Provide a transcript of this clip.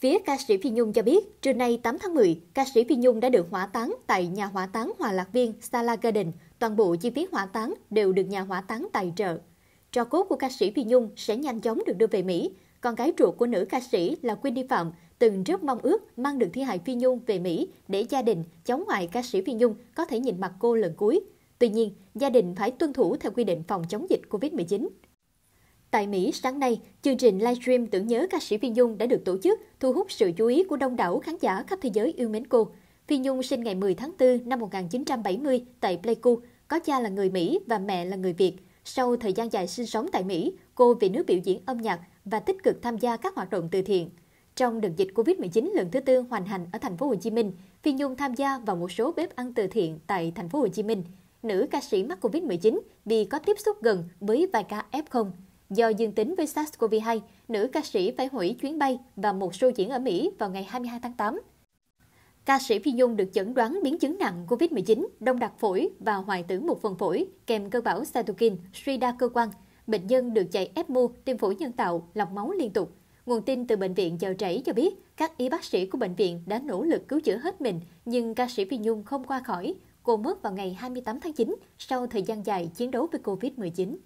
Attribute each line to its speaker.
Speaker 1: Phía ca sĩ Phi Nhung cho biết, trưa nay 8 tháng 10, ca sĩ Phi Nhung đã được hỏa táng tại nhà hỏa táng Hòa Lạc Viên, Sala Garden. Toàn bộ chi phí hỏa táng đều được nhà hỏa táng tài trợ. Tro cốt của ca sĩ Phi Nhung sẽ nhanh chóng được đưa về Mỹ. Con gái ruột của nữ ca sĩ là quyên Đi Phạm từng rất mong ước mang được thi hài Phi Nhung về Mỹ để gia đình, cháu ngoại ca sĩ Phi Nhung có thể nhìn mặt cô lần cuối. Tuy nhiên, gia đình phải tuân thủ theo quy định phòng chống dịch COVID-19. Tại Mỹ, sáng nay, chương trình livestream tưởng nhớ ca sĩ Phi Nhung đã được tổ chức, thu hút sự chú ý của đông đảo khán giả khắp thế giới yêu mến cô. Phi Nhung sinh ngày 10 tháng 4 năm 1970 tại Pleiku, có cha là người Mỹ và mẹ là người Việt. Sau thời gian dài sinh sống tại Mỹ, cô về nước biểu diễn âm nhạc và tích cực tham gia các hoạt động từ thiện. Trong đợt dịch Covid-19 lần thứ tư hoành hành ở thành phố Hồ Chí Minh, Phi Nhung tham gia vào một số bếp ăn từ thiện tại thành phố Hồ Chí Minh. Nữ ca sĩ mắc Covid-19 vì có tiếp xúc gần với vài ca F0 Do dương tính với SARS-CoV-2, nữ ca sĩ phải hủy chuyến bay và một show diễn ở Mỹ vào ngày 22 tháng 8. Ca sĩ Phi Nhung được chẩn đoán biến chứng nặng COVID-19, đông đặc phổi và hoại tử một phần phổi kèm cơ bão cytokine, suy đa cơ quan. Bệnh nhân được chạy ECMO, tiêm phổi nhân tạo, lọc máu liên tục. Nguồn tin từ bệnh viện chợ chảy cho biết các y bác sĩ của bệnh viện đã nỗ lực cứu chữa hết mình, nhưng ca sĩ Phi Nhung không qua khỏi. Cô mất vào ngày 28 tháng 9 sau thời gian dài chiến đấu với COVID-19.